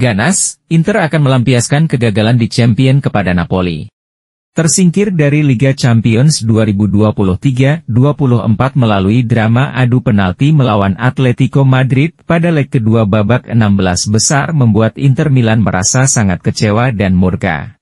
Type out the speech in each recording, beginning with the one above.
Ganas, Inter akan melampiaskan kegagalan di Champion kepada Napoli. Tersingkir dari Liga Champions 2023-24 melalui drama adu penalti melawan Atletico Madrid pada leg kedua babak 16 besar membuat Inter Milan merasa sangat kecewa dan murka.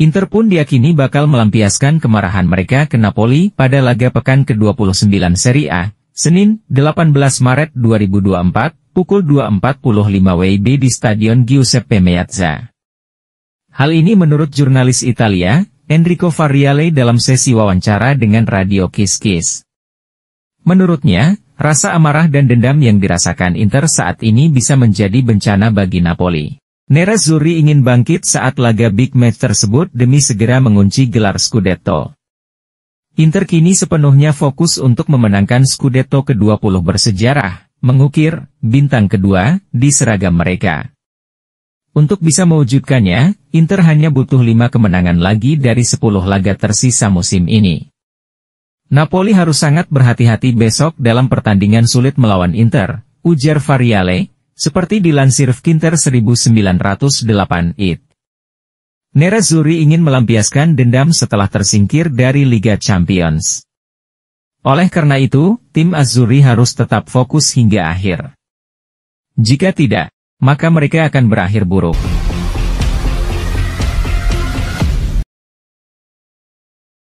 Inter pun diakini bakal melampiaskan kemarahan mereka ke Napoli pada laga pekan ke-29 Serie A, Senin, 18 Maret 2024, pukul 2.45 WIB di Stadion Giuseppe Meazza. Hal ini menurut jurnalis Italia, Enrico Fariale dalam sesi wawancara dengan Radio Kiss Kiss. Menurutnya, rasa amarah dan dendam yang dirasakan Inter saat ini bisa menjadi bencana bagi Napoli. Nerazzurri ingin bangkit saat laga big match tersebut demi segera mengunci gelar Scudetto. Inter kini sepenuhnya fokus untuk memenangkan Scudetto ke-20 bersejarah, mengukir bintang kedua di seragam mereka. Untuk bisa mewujudkannya, Inter hanya butuh 5 kemenangan lagi dari 10 laga tersisa musim ini. Napoli harus sangat berhati-hati besok dalam pertandingan sulit melawan Inter, ujar Variale, seperti dilansir Kinter 1908 it. Nerazzurri ingin melampiaskan dendam setelah tersingkir dari Liga Champions. Oleh karena itu, tim Azuri harus tetap fokus hingga akhir. Jika tidak, maka mereka akan berakhir buruk.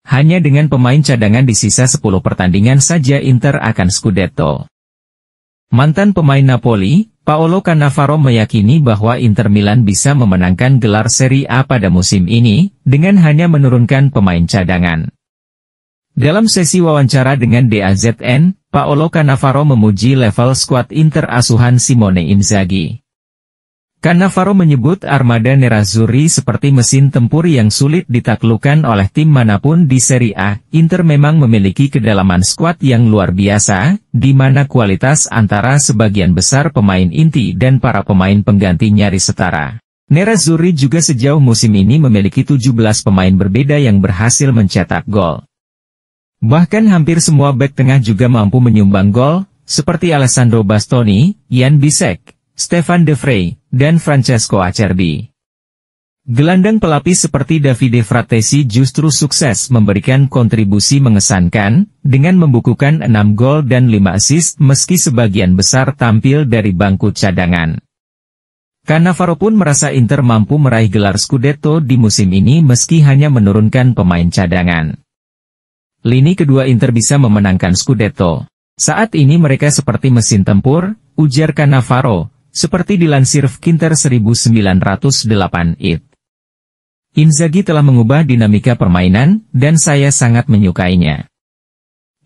Hanya dengan pemain cadangan di sisa 10 pertandingan saja Inter akan Scudetto. Mantan pemain Napoli, Paolo Cannavaro meyakini bahwa Inter Milan bisa memenangkan gelar Serie A pada musim ini, dengan hanya menurunkan pemain cadangan. Dalam sesi wawancara dengan DAZN, Paolo Cannavaro memuji level skuad Inter asuhan Simone Inzaghi. Cannavaro menyebut armada Nerazzurri seperti mesin tempur yang sulit ditaklukkan oleh tim manapun di Serie A. Inter memang memiliki kedalaman skuad yang luar biasa, di mana kualitas antara sebagian besar pemain inti dan para pemain pengganti nyaris setara. Nerazzurri juga sejauh musim ini memiliki 17 pemain berbeda yang berhasil mencetak gol. Bahkan hampir semua bek tengah juga mampu menyumbang gol, seperti Alessandro Bastoni, Ian Bisek, Stefan De Vrij, dan Francesco Acerbi. Gelandang pelapis seperti Davide Fratesi justru sukses memberikan kontribusi mengesankan, dengan membukukan 6 gol dan 5 assist meski sebagian besar tampil dari bangku cadangan. Cannavaro pun merasa Inter mampu meraih gelar Scudetto di musim ini meski hanya menurunkan pemain cadangan. Lini kedua Inter bisa memenangkan Scudetto. Saat ini mereka seperti mesin tempur, ujar Cannavaro, seperti dilansir Kinter 1908 it. Inzaghi telah mengubah dinamika permainan, dan saya sangat menyukainya.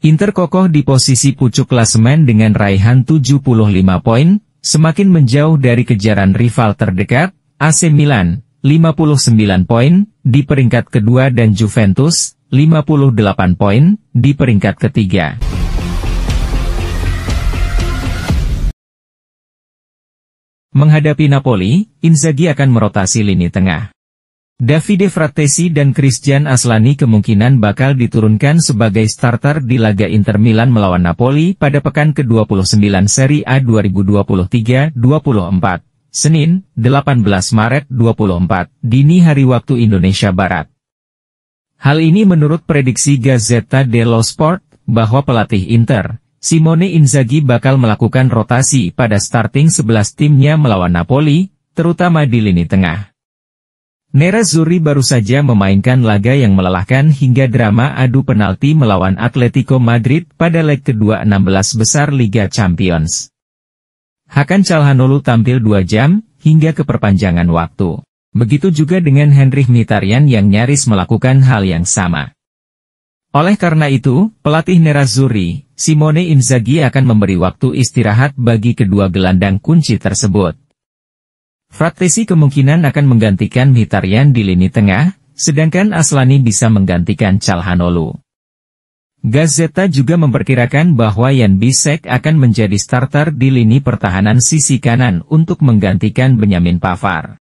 Inter kokoh di posisi pucuk klasemen dengan raihan 75 poin, semakin menjauh dari kejaran rival terdekat, AC Milan, 59 poin, di peringkat kedua dan Juventus, 58 poin, di peringkat ketiga. Menghadapi Napoli, Inzaghi akan merotasi lini tengah. Davide Fratesi dan Christian Aslani kemungkinan bakal diturunkan sebagai starter di laga Inter Milan melawan Napoli pada pekan ke-29 Serie A 2023-24, Senin, 18 Maret 24, dini hari waktu Indonesia Barat. Hal ini menurut prediksi Gazeta dello Sport, bahwa pelatih Inter, Simone Inzaghi bakal melakukan rotasi pada starting 11 timnya melawan Napoli, terutama di lini tengah. Nerazzurri baru saja memainkan laga yang melelahkan hingga drama adu penalti melawan Atletico Madrid pada leg kedua 16 besar Liga Champions. Hakan Calhanoglu tampil 2 jam, hingga keperpanjangan waktu. Begitu juga dengan Henry Mkhitaryan yang nyaris melakukan hal yang sama. Oleh karena itu, pelatih Nerazzurri, Simone Inzaghi akan memberi waktu istirahat bagi kedua gelandang kunci tersebut. Fratesi kemungkinan akan menggantikan Mkhitaryan di lini tengah, sedangkan Aslani bisa menggantikan Calhanoglu. Gazeta juga memperkirakan bahwa Yan Bisek akan menjadi starter di lini pertahanan sisi kanan untuk menggantikan Benyamin Pavar.